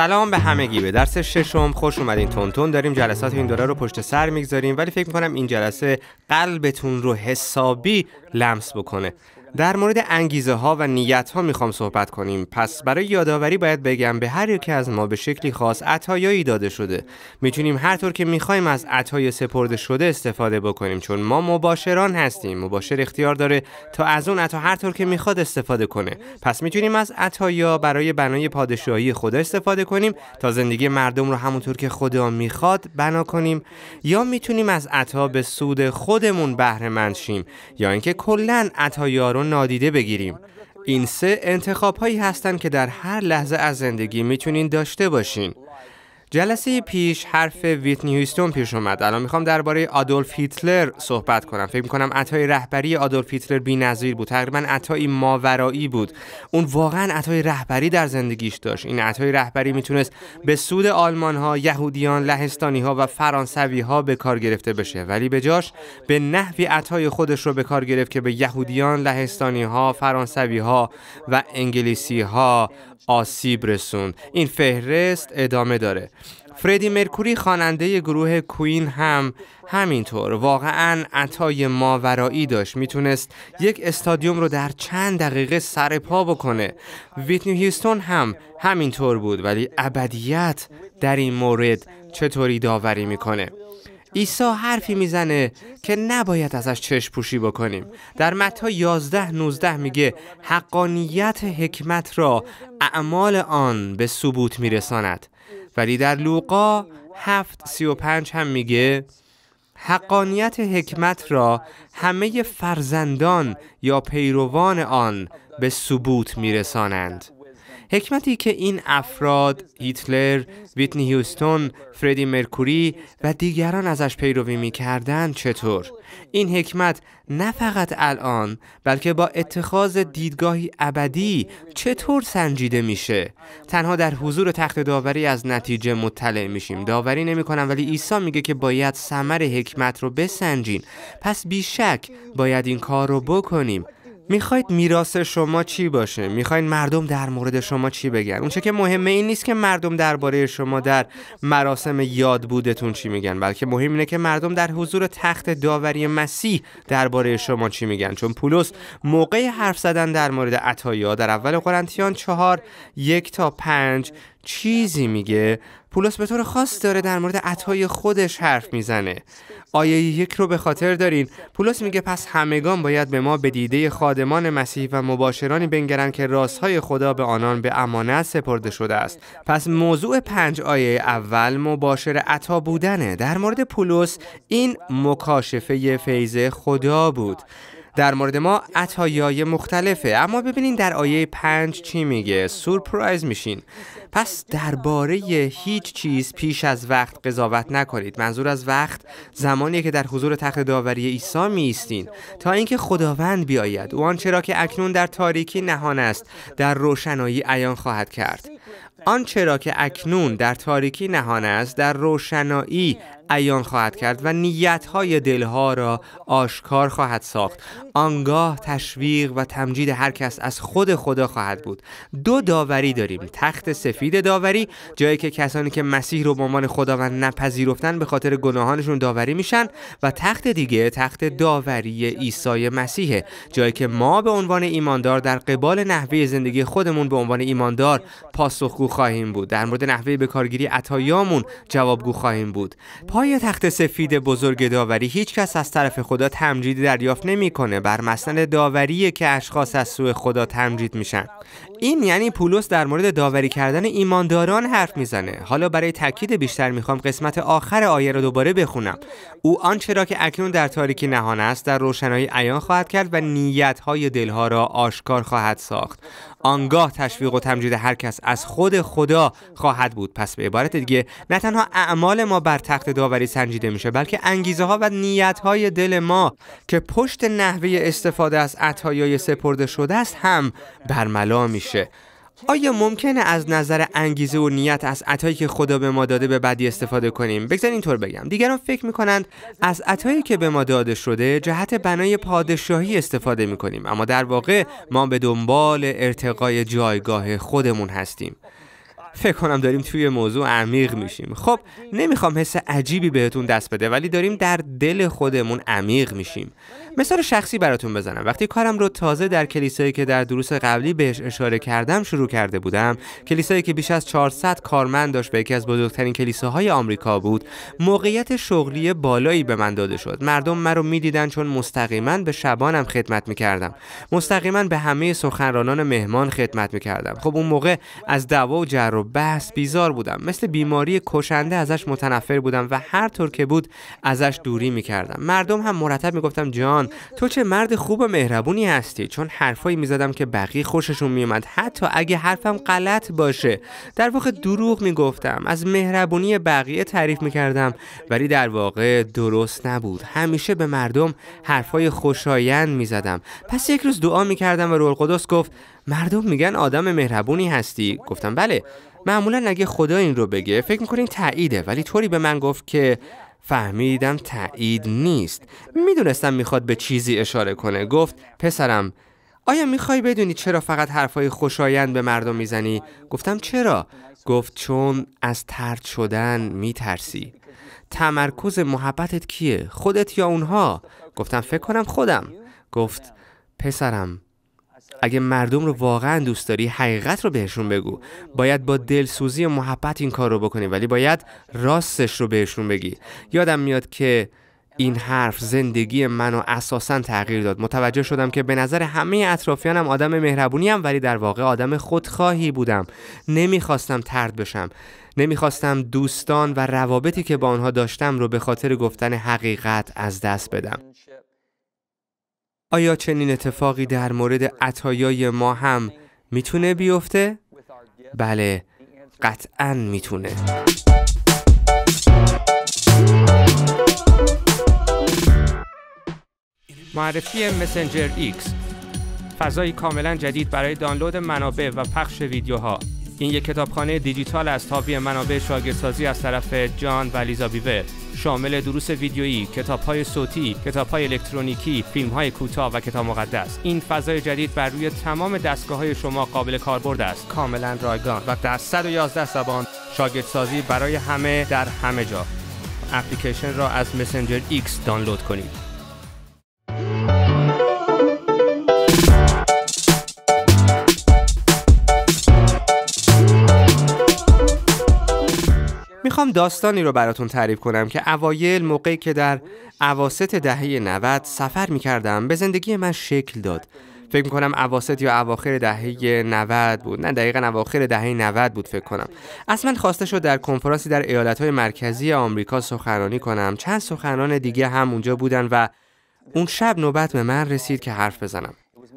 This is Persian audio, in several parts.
سلام به همگی به درس ششم خوش اومدین تونتون داریم جلسات این دوره رو پشت سر میگذاریم ولی فکر میکنم این جلسه قلبتون رو حسابی لمس بکنه در مورد انگیزه ها و نیت ها میخوام صحبت کنیم پس برای یادآوری باید بگم به هر یکی از ما به شکلی خاص عطایایی داده شده میتونیم هر طور که میخوایم از عطای سپرده شده استفاده بکنیم چون ما مباشران هستیم مباشر اختیار داره تا از اون عطا هر طور که میخواد استفاده کنه پس میتونیم از عطایا برای بنای پادشاهی خدا استفاده کنیم تا زندگی مردم رو همونطور که خدا میخواد بنا کنیم یا میتونیم از عطا به سود خودمون بهره شیم یا اینکه کلا عطایا رو نادیده بگیریم این سه انتخاب هایی هستند که در هر لحظه از زندگی میتونین داشته باشین جلسه پیش حرف ویتنی هیستون پیش اومد الان میخوام درباره آدولف هیتلر صحبت کنم فکر میکنم عطای رهبری آدولف هیتلر بی‌نظیر بود تقریبا عطای ماورایی بود اون واقعا عطای رهبری در زندگیش داشت این عطای رهبری میتونست به سود آلمان ها یهودیان لهستانی ها و فرانسوی ها به کار گرفته بشه ولی به جاش به نحوی عطای خودش رو به کار گرفت که به یهودیان لهستانی ها فرانسوی ها و انگلیسی ها آسیب رسوند این فهرست ادامه داره فریدی مرکوری خواننده گروه کوین هم همینطور واقعا عطای ماورایی داشت میتونست یک استادیوم رو در چند دقیقه سر پا بکنه ویتنی هیستون هم همینطور بود ولی ابدیت در این مورد چطوری داوری میکنه عیسی حرفی میزنه که نباید ازش چشم پوشی بکنیم در متا 11 19 میگه حقانیت حکمت را اعمال آن به ثبوت میرساند ولی در لوقا 7:35 هم میگه حقانیت حکمت را همه فرزندان یا پیروان آن به ثبوت میرسانند حکمتی که این افراد هیتلر، ویتنی هیوستون، فردی مرکوری و دیگران ازش پیروی می چطور؟ این حکمت نه فقط الان بلکه با اتخاذ دیدگاهی ابدی چطور سنجیده میشه؟ تنها در حضور تخت داوری از نتیجه مطلع میشیم داوری نمیکنم ولی عیسی میگه که باید ثمر حکمت رو بسنجین پس بیشک باید این کار رو بکنیم میخواید میراث شما چی باشه میخواید مردم در مورد شما چی بگن اونچه که مهمه این نیست که مردم درباره شما در مراسم یاد بودتون چی میگن بلکه مهم اینه که مردم در حضور تخت داوری مسیح درباره شما چی میگن چون پولس موقع حرف زدن در مورد عطایا در اول قرنتیان چهار یک تا پنج چیزی میگه پولس به طور خاص داره در مورد عطای خودش حرف میزنه آیه یک رو به خاطر دارین پولس میگه پس همگان باید به ما به دیده خادمان مسیح و مباشرانی بنگرند که راستهای خدا به آنان به امانت سپرده شده است پس موضوع پنج آیه اول مباشر عطا بودنه در مورد پولس این مکاشفه فیض خدا بود در مورد ما عطایای مختلفه اما ببینین در آیه پنج چی میگه سورپرایز میشین پس درباره هیچ چیز پیش از وقت قضاوت نکنید منظور از وقت زمانی که در حضور تخت داوری عیسی میستین تا اینکه خداوند بیاید او آنچه را که اکنون در تاریکی نهان است در روشنایی عیان خواهد کرد آنچه را که اکنون در تاریکی نهان است در روشنایی ایان خواهد کرد و نیتهای دلها را آشکار خواهد ساخت آنگاه تشویق و تمجید هر کس از خود خدا خواهد بود دو داوری داریم تخت سفید داوری جایی که کسانی که مسیح رو به عنوان خداوند نپذیرفتن به خاطر گناهانشون داوری میشن و تخت دیگه تخت داوری عیسی مسیحه جایی که ما به عنوان ایماندار در قبال نحوه زندگی خودمون به عنوان ایماندار پاس پاسخگو خواهیم بود در مورد نحوه کارگیری عطایامون جوابگو خواهیم بود پای تخت سفید بزرگ داوری هیچ کس از طرف خدا تمجید دریافت نمیکنه بر مسند داوری که اشخاص از سوی خدا تمجید میشن این یعنی پولس در مورد داوری کردن ایمانداران حرف میزنه حالا برای تاکید بیشتر میخوام قسمت آخر آیه رو دوباره بخونم او آنچه را که اکنون در تاریکی نهان است در روشنایی عیان خواهد کرد و های دلها را آشکار خواهد ساخت آنگاه تشویق و تمجید هر کس از خود خدا خواهد بود پس به عبارت دیگه نه تنها اعمال ما بر تخت داوری سنجیده میشه بلکه انگیزه ها و نیت های دل ما که پشت نحوه استفاده از عطایای سپرده شده است هم برملا میشه آیا ممکنه از نظر انگیزه و نیت از عطایی که خدا به ما داده به بدی استفاده کنیم بگذار اینطور بگم دیگران فکر میکنند از عطایی که به ما داده شده جهت بنای پادشاهی استفاده میکنیم اما در واقع ما به دنبال ارتقای جایگاه خودمون هستیم فکر کنم داریم توی موضوع عمیق میشیم خب نمیخوام حس عجیبی بهتون دست بده ولی داریم در دل خودمون عمیق میشیم مثال شخصی براتون بزنم وقتی کارم رو تازه در کلیسایی که در دروس قبلی بهش اشاره کردم شروع کرده بودم کلیسایی که بیش از 400 کارمند داشت به یکی از بزرگترین کلیساهای آمریکا بود موقعیت شغلی بالایی به من داده شد مردم مرا میدیدن چون مستقیما به شبانم خدمت میکردم مستقیما به همه سخنرانان مهمان خدمت میکردم خب اون موقع از دعوا و جر و بحث بیزار بودم مثل بیماری کشنده ازش متنفر بودم و هر طور که بود ازش دوری میکردم مردم هم مرتب میگفتم جان تو چه مرد خوب و مهربونی هستی چون حرفایی میزدم که بقیه خوششون میومد حتی اگه حرفم غلط باشه در واقع دروغ میگفتم از مهربونی بقیه تعریف میکردم ولی در واقع درست نبود همیشه به مردم حرفای خوشایند میزدم پس یک روز دعا میکردم و روح گفت مردم میگن آدم مهربونی هستی گفتم بله معمولا اگه خدا این رو بگه فکر میکنین تاییده ولی طوری به من گفت که فهمیدم تایید نیست میدونستم میخواد به چیزی اشاره کنه گفت پسرم آیا میخوای بدونی چرا فقط حرفای خوشایند به مردم میزنی؟ گفتم چرا؟ گفت چون از ترد شدن میترسی تمرکز محبتت کیه؟ خودت یا اونها؟ گفتم فکر کنم خودم گفت پسرم اگه مردم رو واقعا دوست داری حقیقت رو بهشون بگو باید با دلسوزی و محبت این کار رو بکنی ولی باید راستش رو بهشون بگی یادم میاد که این حرف زندگی منو اساسا تغییر داد متوجه شدم که به نظر همه اطرافیانم آدم مهربونیم ولی در واقع آدم خودخواهی بودم نمیخواستم ترد بشم نمیخواستم دوستان و روابطی که با آنها داشتم رو به خاطر گفتن حقیقت از دست بدم آیا چنین اتفاقی در مورد عطایای ما هم میتونه بیفته؟ بله قطعا میتونه معرفی مسنجر ایکس فضایی کاملا جدید برای دانلود منابع و پخش ویدیوها این یک کتابخانه دیجیتال از تابی منابع شاگردسازی از طرف جان و لیزا بیور شامل دروس ویدیویی، کتاب‌های صوتی، کتاب‌های الکترونیکی، فیلم‌های کوتاه و کتاب مقدس. این فضای جدید بر روی تمام دستگاه‌های شما قابل کاربرد است. کاملا رایگان و در 111 زبان شاگردسازی برای همه در همه جا. اپلیکیشن را از مسنجر X دانلود کنید. میخوام داستانی رو براتون تعریف کنم که اوایل موقعی که در عواست دهه 90 سفر میکردم به زندگی من شکل داد فکر میکنم اواسط یا اواخر دهه 90 بود نه دقیقا اواخر دهه 90 بود فکر کنم اصلا خواسته شد در کنفرانسی در ایالتهای مرکزی آمریکا سخنرانی کنم چند سخنران دیگه هم اونجا بودن و اون شب نوبت به من رسید که حرف بزنم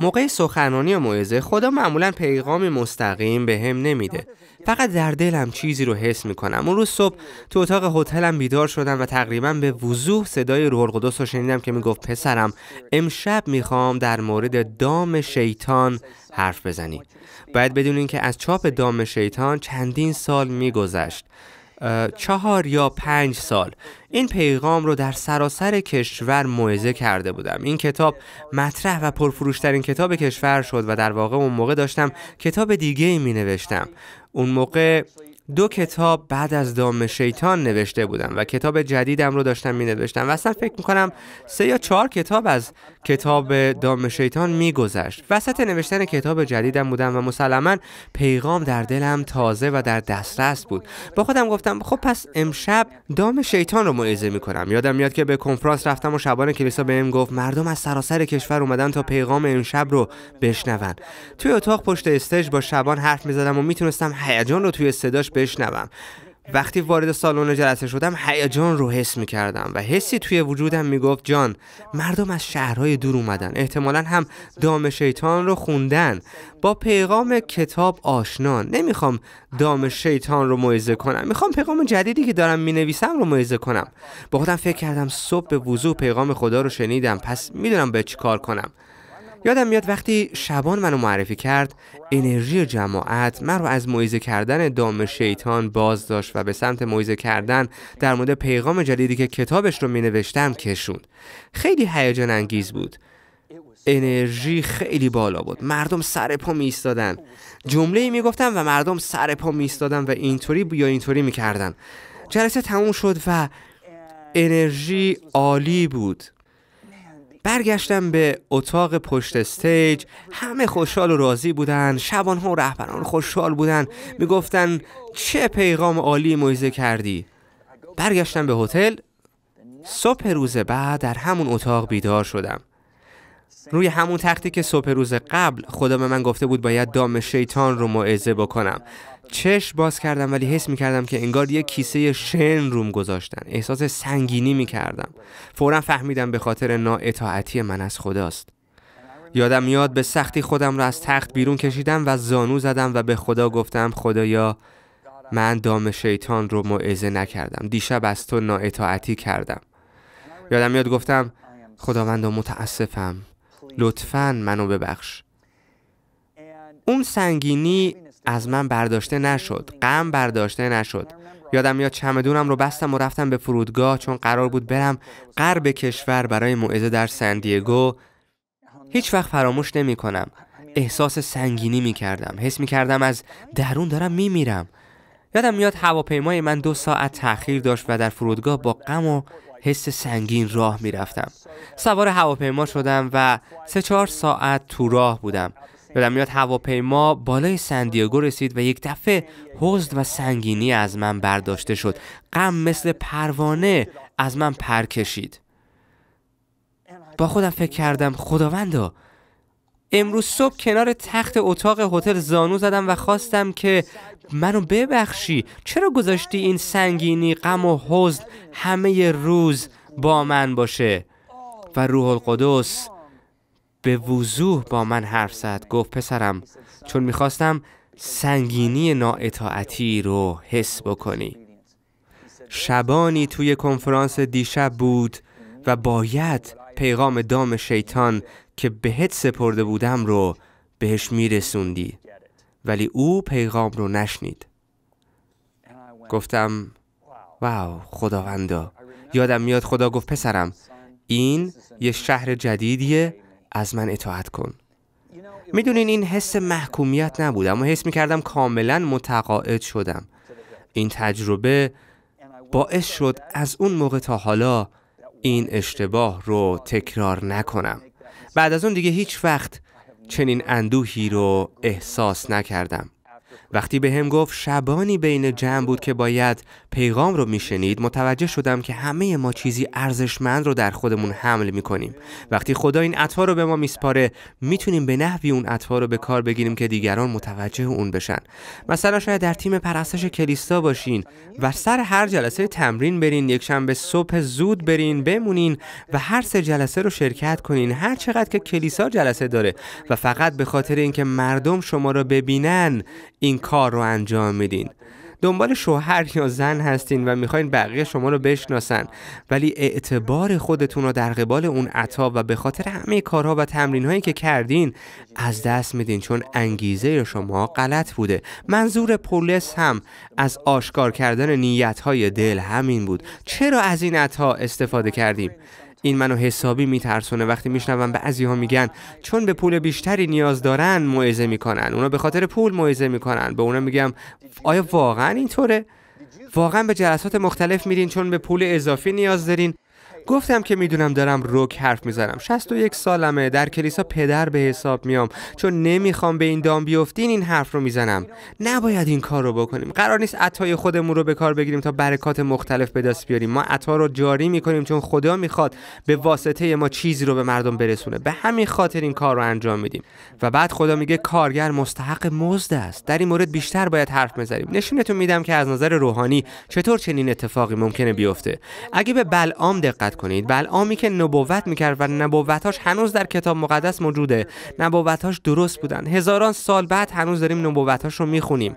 موقع سخنرانی و موعظه خدا معمولا پیغام مستقیم به هم نمیده فقط در دلم چیزی رو حس میکنم اون روز صبح تو اتاق هتلم بیدار شدم و تقریبا به وضوح صدای روح القدس رو شنیدم که میگفت پسرم امشب میخوام در مورد دام شیطان حرف بزنی باید بدونین که از چاپ دام شیطان چندین سال میگذشت چهار یا پنج سال این پیغام رو در سراسر کشور موعظه کرده بودم این کتاب مطرح و پرفروشترین کتاب کشور شد و در واقع اون موقع داشتم کتاب دیگه ای می نوشتم اون موقع دو کتاب بعد از دام شیطان نوشته بودم و کتاب جدیدم رو داشتم می نوشتم و اصلا فکر می کنم سه یا چهار کتاب از کتاب دام شیطان می گذشت وسط نوشتن کتاب جدیدم بودم و مسلما پیغام در دلم تازه و در دسترس بود با خودم گفتم خب پس امشب دام شیطان رو موعظه می کنم یادم میاد که به کنفرانس رفتم و شبان کلیسا بهم گفت مردم از سراسر کشور اومدن تا پیغام امشب رو بشنون توی اتاق پشت استج با شبان حرف می زدم و میتونستم هیجان رو توی صداش بشنوم وقتی وارد سالن جلسه شدم هیجان رو حس می کردم و حسی توی وجودم می گفت جان مردم از شهرهای دور اومدن احتمالا هم دام شیطان رو خوندن با پیغام کتاب آشنا نمیخوام دام شیطان رو موعظه کنم میخوام پیغام جدیدی که دارم می رو موعظه کنم با خودم فکر کردم صبح به وضوع پیغام خدا رو شنیدم پس میدونم به چی کار کنم یادم میاد وقتی شبان منو معرفی کرد انرژی جماعت من رو از مویزه کردن دام شیطان باز داشت و به سمت مویزه کردن در مورد پیغام جدیدی که کتابش رو می نوشتم کشوند خیلی هیجان انگیز بود انرژی خیلی بالا بود مردم سر پا می ایستادن جمله ای می گفتم و مردم سر پا می ایستادن و اینطوری یا اینطوری می جلسه تموم شد و انرژی عالی بود برگشتم به اتاق پشت استیج همه خوشحال و راضی بودن شبان ها و رهبران خوشحال بودن میگفتن چه پیغام عالی مویزه کردی برگشتم به هتل صبح روز بعد در همون اتاق بیدار شدم روی همون تختی که صبح روز قبل خدا به من گفته بود باید دام شیطان رو معزه بکنم چشم باز کردم ولی حس می که انگار یه کیسه شن روم گذاشتن احساس سنگینی می کردم فورا فهمیدم به خاطر نااطاعتی من از خداست یادم یاد به سختی خودم را از تخت بیرون کشیدم و زانو زدم و به خدا گفتم خدایا من دام شیطان رو معزه نکردم دیشب از تو نااطاعتی کردم یادم یاد گفتم خداوند متاسفم لطفا منو ببخش اون سنگینی از من برداشته نشد غم برداشته نشد یادم یاد چمدونم رو بستم و رفتم به فرودگاه چون قرار بود برم غرب کشور برای موعظه در سندیگو هیچ وقت فراموش نمی کنم احساس سنگینی می کردم حس می کردم از درون دارم می میرم یادم میاد هواپیمای من دو ساعت تاخیر داشت و در فرودگاه با غم و حس سنگین راه رفتم سوار هواپیما شدم و سه چهار ساعت تو راه بودم یادم یاد هواپیما بالای سندیاگو رسید و یک دفعه حزن و سنگینی از من برداشته شد غم مثل پروانه از من پر کشید با خودم فکر کردم خداوندا امروز صبح کنار تخت اتاق هتل زانو زدم و خواستم که منو ببخشی چرا گذاشتی این سنگینی غم و حزن همه روز با من باشه و روح القدس به وضوح با من حرف زد گفت پسرم چون میخواستم سنگینی نااطاعتی رو حس بکنی شبانی توی کنفرانس دیشب بود و باید پیغام دام شیطان که بهت سپرده بودم رو بهش میرسوندی ولی او پیغام رو نشنید گفتم واو خداوندا یادم میاد خدا گفت پسرم این یه شهر جدیدیه از من اطاعت کن میدونین این حس محکومیت نبود اما حس میکردم کاملا متقاعد شدم این تجربه باعث شد از اون موقع تا حالا این اشتباه رو تکرار نکنم بعد از اون دیگه هیچ وقت چنین اندوهی رو احساس نکردم وقتی به هم گفت شبانی بین جمع بود که باید پیغام رو میشنید متوجه شدم که همه ما چیزی ارزشمند رو در خودمون حمل میکنیم وقتی خدا این عطا رو به ما میسپاره میتونیم به نحوی اون عطا رو به کار بگیریم که دیگران متوجه اون بشن مثلا شاید در تیم پرستش کلیسا باشین و سر هر جلسه تمرین برین یک شنبه صبح زود برین بمونین و هر سه جلسه رو شرکت کنین هر چقدر که کلیسا جلسه داره و فقط به خاطر اینکه مردم شما رو ببینن این کار رو انجام میدین دنبال شوهر یا زن هستین و میخواین بقیه شما رو بشناسن ولی اعتبار خودتون رو در قبال اون عطا و به خاطر همه کارها و هایی که کردین از دست میدین چون انگیزه شما غلط بوده منظور پولس هم از آشکار کردن های دل همین بود چرا از این عطا استفاده کردیم این منو حسابی میترسونه وقتی میشنوم بعضی ها میگن چون به پول بیشتری نیاز دارن موعظه میکنن اونا به خاطر پول موعظه میکنن به اونا میگم آیا واقعا اینطوره واقعا به جلسات مختلف میرین چون به پول اضافی نیاز دارین گفتم که میدونم دارم روک حرف میزنم 61 سالمه در کلیسا پدر به حساب میام چون نمیخوام به این دام بیفتین این حرف رو میزنم نباید این کار رو بکنیم قرار نیست عطای خودمون رو به کار بگیریم تا برکات مختلف به دست بیاریم ما عطا رو جاری میکنیم چون خدا میخواد به واسطه ما چیزی رو به مردم برسونه به همین خاطر این کار رو انجام میدیم و بعد خدا میگه کارگر مستحق مزد است در این مورد بیشتر باید حرف بزنیم نشونتون میدم که از نظر روحانی چطور چنین اتفاقی ممکنه بیفته اگه به بلعام دقت کنید بلعامی که نبوت میکرد و نبوتاش هنوز در کتاب مقدس موجوده نبوتاش درست بودن هزاران سال بعد هنوز داریم نبوتاش رو میخونیم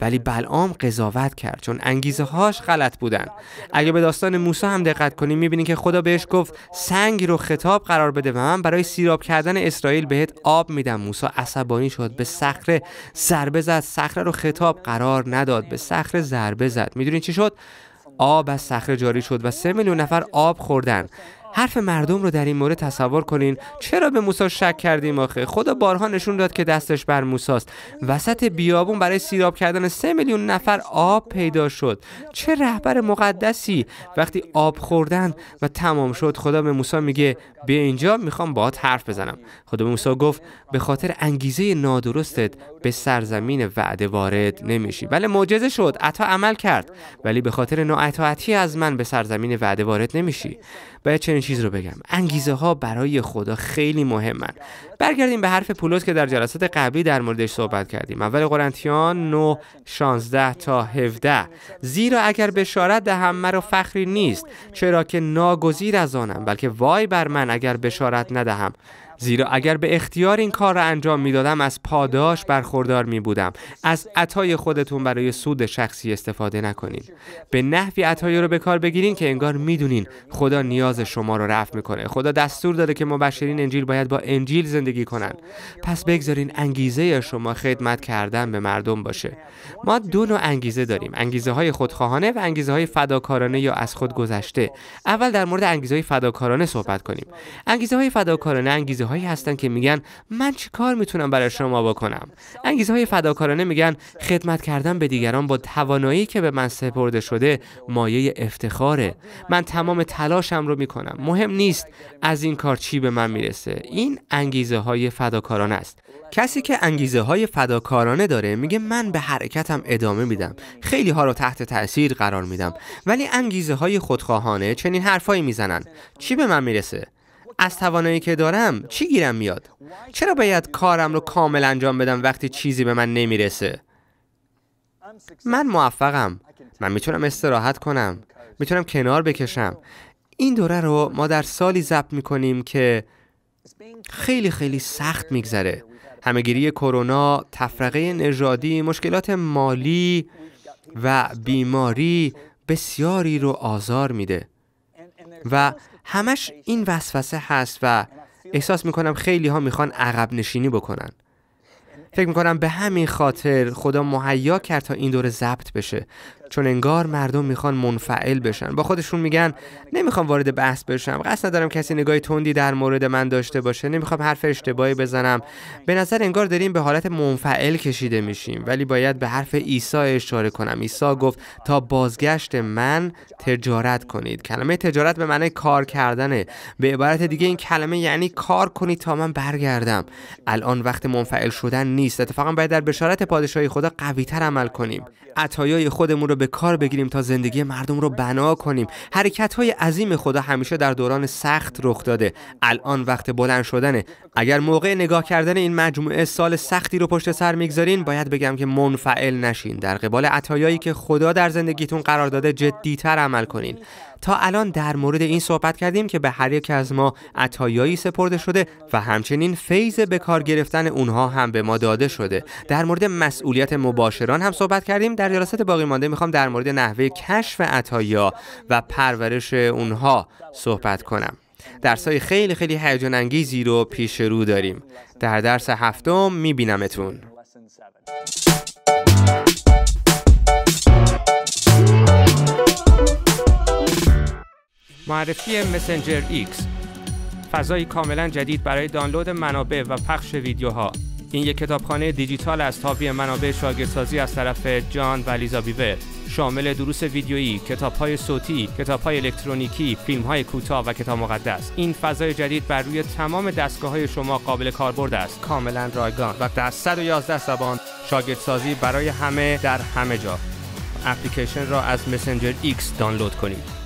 ولی بلعام قضاوت کرد چون انگیزه هاش غلط بودن اگه به داستان موسی هم دقت کنیم میبینید که خدا بهش گفت سنگ رو خطاب قرار بده و من برای سیراب کردن اسرائیل بهت آب میدم موسی عصبانی شد به صخره ضربه زد صخره رو خطاب قرار نداد به صخره ضربه زد میدونین چی شد آب از صخره جاری شد و سه میلیون نفر آب خوردن حرف مردم رو در این مورد تصور کنین چرا به موسی شک کردیم آخه خدا بارها نشون داد که دستش بر موساست وسط بیابون برای سیراب کردن سه میلیون نفر آب پیدا شد چه رهبر مقدسی وقتی آب خوردن و تمام شد خدا به موسی میگه بیا اینجا میخوام باهات حرف بزنم خدا به موسی گفت به خاطر انگیزه نادرستت به سرزمین وعده وارد نمیشی ولی معجزه شد عطا عمل کرد ولی به خاطر نااطاعتی از من به سرزمین وعده وارد نمیشی باید چنین چیز رو بگم انگیزه ها برای خدا خیلی مهمن برگردیم به حرف پولس که در جلسات قبلی در موردش صحبت کردیم اول قرنتیان 9 16 تا 17 زیرا اگر بشارت دهم مرا فخری نیست چرا که ناگزیر از آنم بلکه وای بر من اگر بشارت ندهم زیرا اگر به اختیار این کار را انجام میدادم از پاداش برخوردار می بودم از عطای خودتون برای سود شخصی استفاده نکنین به نحوی عطای رو به کار بگیرین که انگار میدونین خدا نیاز شما رو رفع میکنه خدا دستور داده که مبشرین انجیل باید با انجیل زندگی کنن پس بگذارین انگیزه شما خدمت کردن به مردم باشه ما دو نوع انگیزه داریم انگیزه های خودخواهانه و انگیزه های فداکارانه یا از خود گذشته اول در مورد انگیزه های فداکارانه صحبت کنیم انگیزه های فداکارانه انگیزه هایی هستن که میگن من چی کار میتونم برای شما بکنم انگیزه های فداکارانه میگن خدمت کردن به دیگران با توانایی که به من سپرده شده مایه افتخاره من تمام تلاشم رو میکنم مهم نیست از این کار چی به من میرسه این انگیزه های فداکارانه است کسی که انگیزه های فداکارانه داره میگه من به حرکتم ادامه میدم خیلی ها رو تحت تاثیر قرار میدم ولی انگیزه های خودخواهانه چنین حرفایی میزنن چی به من میرسه از توانایی که دارم چی گیرم میاد چرا باید کارم رو کامل انجام بدم وقتی چیزی به من نمیرسه من موفقم من میتونم استراحت کنم میتونم کنار بکشم این دوره رو ما در سالی ضبط میکنیم که خیلی خیلی سخت میگذره همهگیری کرونا تفرقه نژادی مشکلات مالی و بیماری بسیاری رو آزار میده و همش این وسوسه هست و احساس میکنم خیلی ها میخوان عقب نشینی بکنن فکر میکنم به همین خاطر خدا مهیا کرد تا این دوره ضبط بشه چون انگار مردم میخوان منفعل بشن با خودشون میگن نمیخوام وارد بحث بشم قصد ندارم کسی نگاه تندی در مورد من داشته باشه نمیخوام حرف اشتباهی بزنم به نظر انگار داریم به حالت منفعل کشیده میشیم ولی باید به حرف عیسی اشاره کنم عیسی گفت تا بازگشت من تجارت کنید کلمه تجارت به معنی کار کردنه به عبارت دیگه این کلمه یعنی کار کنید تا من برگردم الان وقت منفعل شدن نیست اتفاقا باید در بشارت پادشاهی خدا قویتر عمل کنیم عطایای خودمون به کار بگیریم تا زندگی مردم رو بنا کنیم حرکت های عظیم خدا همیشه در دوران سخت رخ داده الان وقت بلند شدنه اگر موقع نگاه کردن این مجموعه سال سختی رو پشت سر میگذارین باید بگم که منفعل نشین در قبال عطایایی که خدا در زندگیتون قرار داده جدیتر عمل کنین تا الان در مورد این صحبت کردیم که به هر یک از ما عطایایی سپرده شده و همچنین فیض به کار گرفتن اونها هم به ما داده شده در مورد مسئولیت مباشران هم صحبت کردیم در جلسات باقی مانده میخوام در مورد نحوه کشف عطایا و پرورش اونها صحبت کنم درسای خیلی خیلی هیجان انگیزی رو پیش رو داریم در درس هفتم میبینمتون معرفی مسنجر ایکس فضایی کاملا جدید برای دانلود منابع و پخش ویدیوها این یک کتابخانه دیجیتال از تابی منابع شاگردسازی از طرف جان و لیزا بیور شامل دروس ویدیویی، کتاب‌های صوتی، کتاب‌های الکترونیکی، فیلمهای کوتاه و کتاب مقدس. این فضای جدید بر روی تمام دستگاه‌های شما قابل کاربرد است. کاملا رایگان و در 111 زبان شاگردسازی برای همه در همه جا. اپلیکیشن را از مسنجر X دانلود کنید.